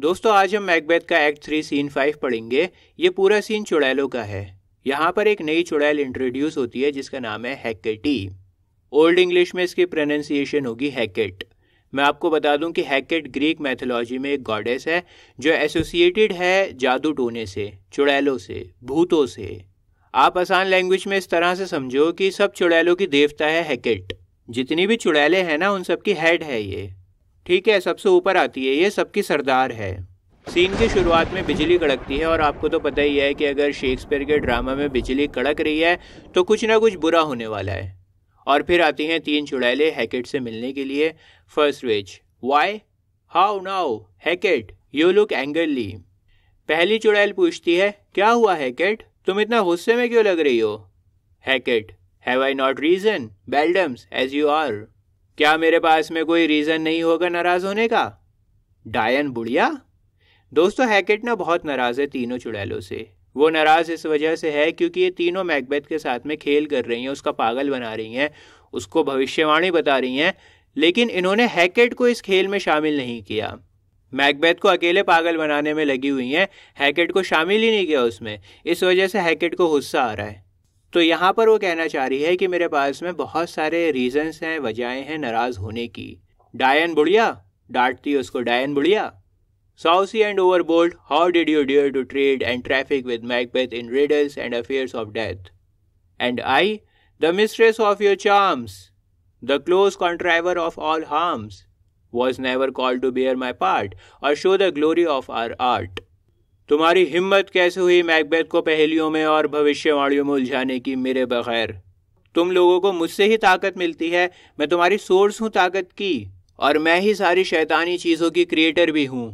दोस्तों आज हम मैकबेथ का एक्ट थ्री सीन फाइव पढ़ेंगे ये पूरा सीन चुड़ैलों का है यहाँ पर एक नई चुड़ैल इंट्रोड्यूस होती है जिसका नाम है हैकेटी ओल्ड इंग्लिश में इसकी प्रोनंसिएशन होगी हैकेट मैं आपको बता दूं कि हैकेट ग्रीक मैथोलॉजी में एक गॉडेस है जो एसोसिएटेड है जादू टोने से चुड़ैलों से भूतों से आप आसान लैंग्वेज में इस तरह से समझो कि सब चुड़ैलों की देवता है हैकेट जितनी भी चुड़ैलें हैं ना उन सबकी हेड है ये ठीक है सबसे ऊपर आती है ये सबकी सरदार है सीन की शुरुआत में बिजली कड़कती है और आपको तो पता ही है कि अगर शेक्सपियर के ड्रामा में बिजली कड़क रही है तो कुछ ना कुछ बुरा होने वाला है और फिर आती हैं तीन चुड़ैले हैकेट से मिलने के लिए first witch why how now Hecate you look angerly पहली चुड़ैल पूछती है क्या हुआ हैकेट तुम इतना गुस्से में क्यों लग रही हो Hecate have I not reason beldams as you are क्या मेरे पास में कोई रीज़न नहीं होगा नाराज़ होने का डायन बुढ़िया दोस्तों हैकेट ना बहुत नाराज़ है तीनों चुड़ैलों से वो नाराज़ इस वजह से है क्योंकि ये तीनों मैकबेथ के साथ में खेल कर रही हैं उसका पागल बना रही हैं उसको भविष्यवाणी बता रही हैं लेकिन इन्होंने हैकेट को इस खेल में शामिल नहीं किया मैकबेथ को अकेले पागल बनाने में लगी हुई हैं हैकेट को शामिल ही नहीं किया उसमें इस वजह से हैकेट को गुस्सा आ रहा है तो यहाँ पर वो कहना चाह रही है कि मेरे पास में बहुत सारे रीजंस हैं वजहें हैं नाराज़ होने की डायन बुढ़िया डांटती उसको डायन बुढ़िया saucy and overbold how did you dare to trade and traffic with Macbeth in riddles and affairs of death and I the mistress of your charms the close contriver of all harms was never called to bear my part or show the glory of our art तुम्हारी हिम्मत कैसे हुई Macbeth को पहेलियों में और भविष्यवाणियों में उलझाने की मेरे बगैर तुम लोगों को मुझसे ही ताकत मिलती है मैं तुम्हारी सोर्स हूँ ताकत की और मैं ही सारी शैतानी चीज़ों की क्रिएटर भी हूँ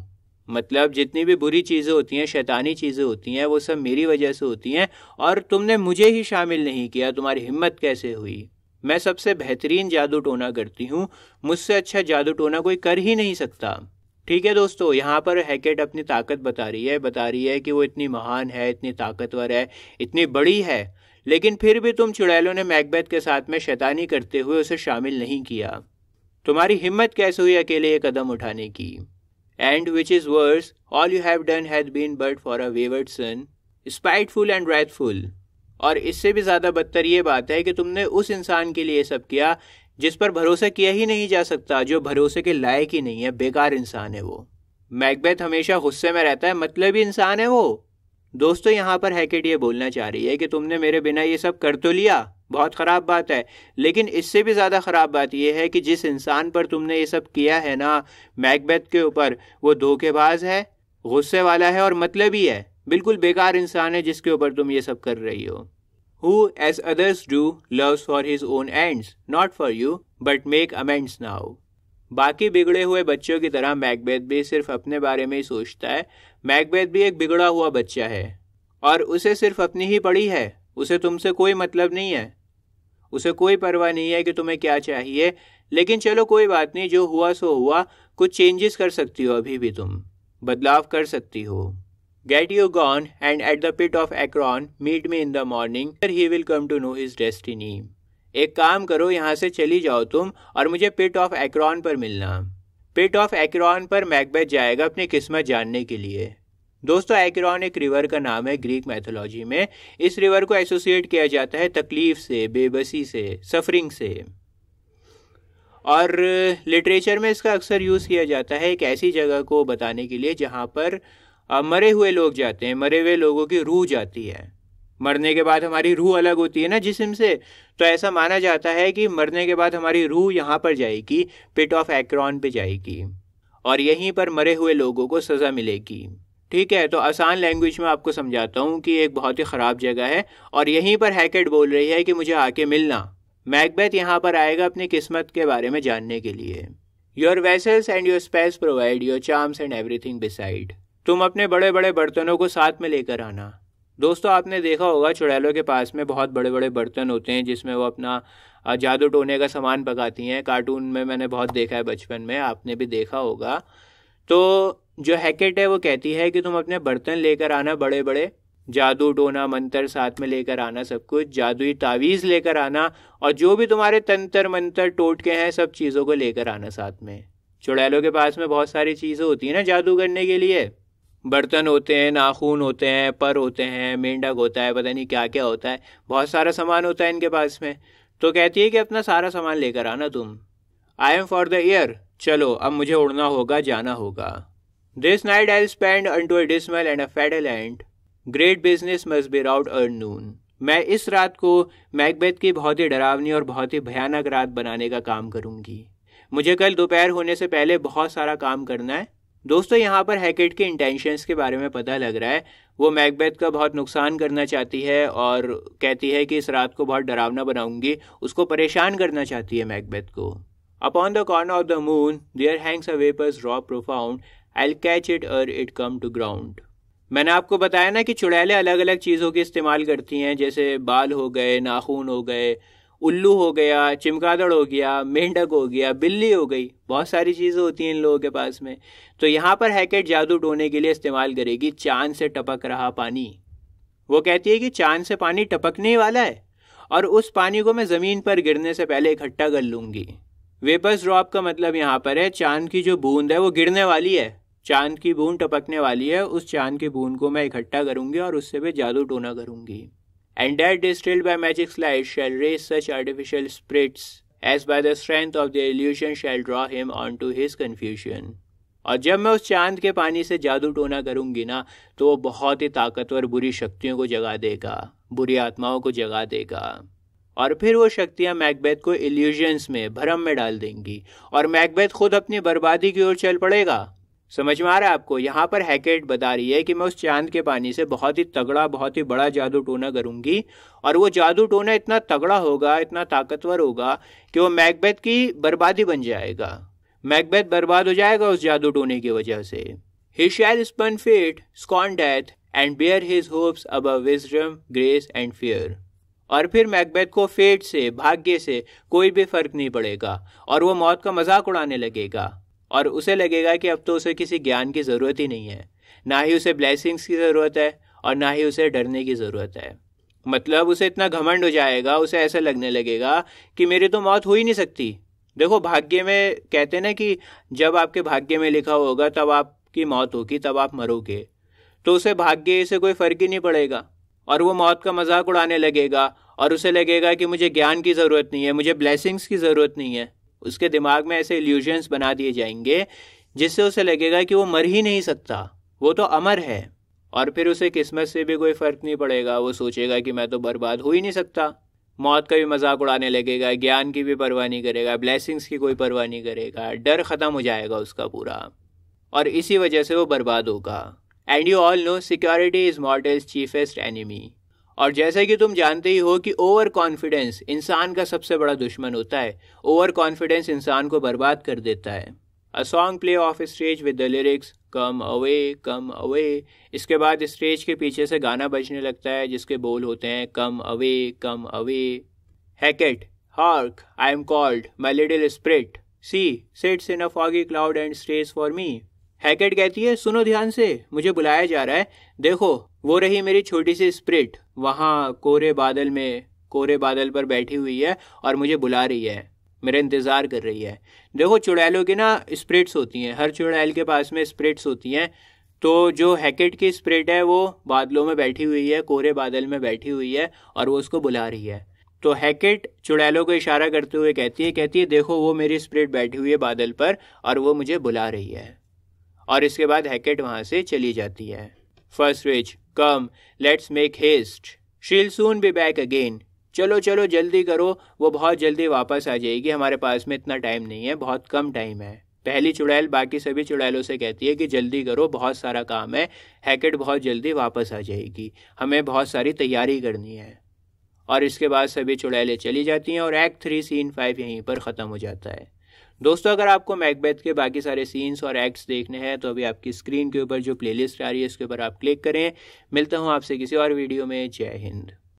मतलब जितनी भी बुरी चीज़ें होती हैं शैतानी चीज़ें होती हैं वो सब मेरी वजह से होती हैं और तुमने मुझे ही शामिल नहीं किया तुम्हारी हिम्मत कैसे हुई मैं सबसे बेहतरीन जादू टोना करती हूँ मुझसे अच्छा जादू टोना कोई कर ही नहीं सकता ठीक है दोस्तों यहाँ पर हैकेट अपनी ताकत बता रही है बता रही है कि वो इतनी महान है इतनी ताकतवर है इतनी बड़ी है लेकिन फिर भी तुम चुड़ैलों ने मैकबैथ के साथ में शैतानी करते हुए उसे शामिल नहीं किया तुम्हारी हिम्मत कैसे हुई अकेले ये कदम उठाने की and which is worse all you have done has been but for a wayward son spiteful and wrathful और इससे भी ज़्यादा बदतर ये बात है कि तुमने उस इंसान के लिए सब किया जिस पर भरोसा किया ही नहीं जा सकता जो भरोसे के लायक ही नहीं है बेकार इंसान है वो मैकबेथ हमेशा गुस्से में रहता है मतलब ही इंसान है वो दोस्तों यहाँ पर हैकेट ये बोलना चाह रही है कि तुमने मेरे बिना ये सब कर तो लिया बहुत ख़राब बात है लेकिन इससे भी ज़्यादा ख़राब बात यह है कि जिस इंसान पर तुमने ये सब किया है ना मैकबेथ के ऊपर वो धोखेबाज है गुस्से वाला है और मतलब ही है बिल्कुल बेकार इंसान है जिसके ऊपर तुम ये सब कर रही हो who, as others do, loves for his own ends, not for you, but make amends now. बाकी बिगड़े हुए बच्चों की तरह मैकबेथ भी सिर्फ अपने बारे में ही सोचता है मैकबेथ भी एक बिगड़ा हुआ बच्चा है और उसे सिर्फ अपनी ही पड़ी है उसे तुमसे कोई मतलब नहीं है उसे कोई परवाह नहीं है कि तुम्हें क्या चाहिए लेकिन चलो कोई बात नहीं जो हुआ सो हुआ कुछ चेंजेस कर सकती हो अभी भी तुम बदलाव कर सकती हो Get you gone, and at the pit of Akron, meet me in the morning, where he will come to know his destiny. एक काम करो यहाँ से चली जाओ तुम और मुझे पिट ऑफ एक्रॉन पर मिलना पिट ऑफ एक्रॉन पर मैकबेथ जाएगा अपनी किस्मत जानने के लिए दोस्तों एक्रॉन एक रिवर का नाम है ग्रीक मैथोलॉजी में इस रिवर को एसोसिएट किया जाता है तकलीफ से बेबसी से सफरिंग से और लिटरेचर में इसका अक्सर यूज़ किया जाता है एक ऐसी जगह को बताने के लिए जहाँ पर अब मरे हुए लोग जाते हैं मरे हुए लोगों की रूह जाती है मरने के बाद हमारी रूह अलग होती है ना जिसम से तो ऐसा माना जाता है कि मरने के बाद हमारी रूह यहाँ पर जाएगी पिट ऑफ एक्रॉन पे जाएगी और यहीं पर मरे हुए लोगों को सज़ा मिलेगी ठीक है तो आसान लैंग्वेज में आपको समझाता हूँ कि एक बहुत ही ख़राब जगह है और यहीं पर हैकेट बोल रही है कि मुझे आके मिलना मैकबेथ यहाँ पर आएगा अपनी किस्मत के बारे में जानने के लिए your vessels and your spells provide your charms and everything beside तुम अपने बड़े बड़े बर्तनों को साथ में लेकर आना दोस्तों आपने देखा होगा चुड़ैलों के पास में बहुत बड़े बड़े बर्तन होते हैं जिसमें वो अपना जादू टोने का सामान पकाती हैं कार्टून में मैंने बहुत देखा है बचपन में आपने भी देखा होगा तो जो हैकेट है वो कहती है कि तुम अपने बर्तन लेकर आना बड़े बड़े जादू टोना मंत्र साथ में लेकर आना सब कुछ जादुई तावीज़ लेकर आना और जो भी तुम्हारे तंत्र मंत्र टोटके हैं सब चीज़ों को लेकर आना साथ में चुड़ैलों के पास में बहुत सारी चीज़ें होती हैं ना जादू करने के लिए बर्तन होते हैं नाखून होते हैं पर होते हैं मेंढक होता है पता नहीं क्या क्या होता है बहुत सारा सामान होता है इनके पास में तो कहती है कि अपना सारा सामान लेकर आना तुम I am for the air चलो अब मुझे उड़ना होगा जाना होगा this night I spend unto a dismal and a fatal end great business must be wrought ere noon मैं इस रात को मैकबेथ की बहुत ही डरावनी और बहुत ही भयानक रात बनाने का काम करूंगी मुझे कल दोपहर होने से पहले बहुत सारा काम करना है दोस्तों यहाँ पर हैकेट के इंटेंशंस के बारे में पता लग रहा है वो मैकबेथ का बहुत नुकसान करना चाहती है और कहती है कि इस रात को बहुत डरावना बनाऊंगी उसको परेशान करना चाहती है मैकबेथ को upon the corner of the moon there hangs a vaporous रॉ प्रोफाउंड आई कैच इट और इट कम टू ग्राउंड मैंने आपको बताया ना कि चुड़ैलें अलग अलग चीज़ों के इस्तेमाल करती हैं जैसे बाल हो गए नाखून हो गए उल्लू हो गया चिमकादड़ हो गया मेंढक हो गया बिल्ली हो गई बहुत सारी चीज़ें होती हैं इन लोगों के पास में तो यहाँ पर हैकेट जादू टोने के लिए इस्तेमाल करेगी चांद से टपक रहा पानी वो कहती है कि चांद से पानी टपकने वाला है और उस पानी को मैं ज़मीन पर गिरने से पहले इकट्ठा कर लूँगी वेपर्स ड्रॉप का मतलब यहाँ पर है चांद की जो बूंद है वो गिरने वाली है चांद की बूंद टपकने वाली है उस चांद की बूंद को मैं इकट्ठा करूँगी और उससे भी जादू टोना करूँगी and that distilled by magic light shall raise such artificial spirits as by the strength of the illusion shall draw him on to his confusion. और जब मैं उस चांद के पानी से जादू टोना करूंगी ना तो वो बहुत ही ताकतवर बुरी शक्तियों को जगा देगा बुरी आत्माओं को जगा देगा और फिर वो शक्तियां मैकबेथ को इल्यूजन्स में भ्रम में डाल देंगी और मैकबेथ खुद अपनी बर्बादी की ओर चल पड़ेगा समझ में आ रहा है आपको यहाँ पर हैकेट बता रही है कि मैं उस चांद के पानी से बहुत ही तगड़ा बहुत ही बड़ा जादू टोना करूँगी और वो जादू टोना इतना तगड़ा होगा इतना ताकतवर होगा कि वो मैकबेद की बर्बादी बन जाएगा मैकबेद बर्बाद हो जाएगा उस जादू टोने की वजह से ही shall spurn fate scorn death and bear his hopes above wisdom grace and fear और फिर मैकबेथ को फेट से भाग्य से कोई भी फर्क नहीं पड़ेगा और वो मौत का मजाक उड़ाने लगेगा और उसे लगेगा कि अब तो उसे किसी ज्ञान की ज़रूरत ही नहीं है ना ही उसे ब्लैसिंग्स की ज़रूरत है और ना ही उसे डरने की ज़रूरत है मतलब उसे इतना घमंड हो जाएगा उसे ऐसा लगने लगेगा कि मेरी तो मौत हो ही नहीं सकती देखो भाग्य में कहते हैं ना कि जब आपके भाग्य में लिखा होगा तब आपकी मौत होगी तब आप मरोगे तो उसे भाग्य से कोई फ़र्क ही नहीं पड़ेगा और वो मौत का मजाक उड़ाने लगेगा और उसे लगेगा कि मुझे ज्ञान की ज़रूरत नहीं है मुझे ब्लैसिंग्स की ज़रूरत नहीं है उसके दिमाग में ऐसे इल्यूजन्स बना दिए जाएंगे जिससे उसे लगेगा कि वो मर ही नहीं सकता वो तो अमर है और फिर उसे किस्मत से भी कोई फ़र्क नहीं पड़ेगा वो सोचेगा कि मैं तो बर्बाद हो ही नहीं सकता मौत का भी मजाक उड़ाने लगेगा ज्ञान की भी परवाह नहीं करेगा ब्लेसिंग्स की कोई परवाह नहीं करेगा डर ख़त्म हो जाएगा उसका पूरा और इसी वजह से वो बर्बाद होगा and you all know security is mortals chiefest enemy और जैसे कि तुम जानते ही हो कि ओवर कॉन्फिडेंस इंसान का सबसे बड़ा दुश्मन होता है ओवर कॉन्फिडेंस इंसान को बर्बाद कर देता है a song play off stage with the lyrics come away come away इसके बाद स्टेज के पीछे से गाना बजने लगता है जिसके बोल होते हैं come away come away Hecate hark I am called my little spirit see sits in a foggy cloud and stays for me Hecate कहती है सुनो ध्यान से मुझे बुलाया जा रहा है देखो वो रही मेरी छोटी सी स्प्रिट वहाँ कोरे बादल में कोरे बादल पर बैठी हुई है और मुझे बुला रही है मेरा इंतज़ार कर रही है देखो चुड़ैलों की ना स्प्रिट्स होती हैं हर चुड़ैल के पास में स्प्रिट्स होती हैं तो जो हैकेट की स्प्रिट है वो बादलों में बैठी हुई है कोरे बादल में बैठी हुई है और वो उसको बुला रही है तो हैकेट चुड़ैलों को इशारा करते हुए कहती है कहती है देखो वो मेरी स्प्रिट बैठी हुई है बादल पर और वो मुझे बुला रही है और इसके बाद हैकेट वहाँ से चली जाती है first witch come let's make haste she'll soon be back again चलो चलो जल्दी करो वो बहुत जल्दी वापस आ जाएगी हमारे पास में इतना टाइम नहीं है बहुत कम टाइम है पहली चुड़ैल बाकी सभी चुड़ैलों से कहती है कि जल्दी करो बहुत सारा काम है हैकेट बहुत जल्दी वापस आ जाएगी हमें बहुत सारी तैयारी करनी है और इसके बाद सभी चुड़ैलें चली जाती हैं और एक्ट थ्री सीन फाइव यहीं पर ख़त्म हो जाता है दोस्तों अगर आपको मैकबेथ के बाकी सारे सीन्स और एक्ट्स देखने हैं तो अभी आपकी स्क्रीन के ऊपर जो प्लेलिस्ट आ रही है उसके ऊपर आप क्लिक करें मिलता हूँ आपसे किसी और वीडियो में जय हिंद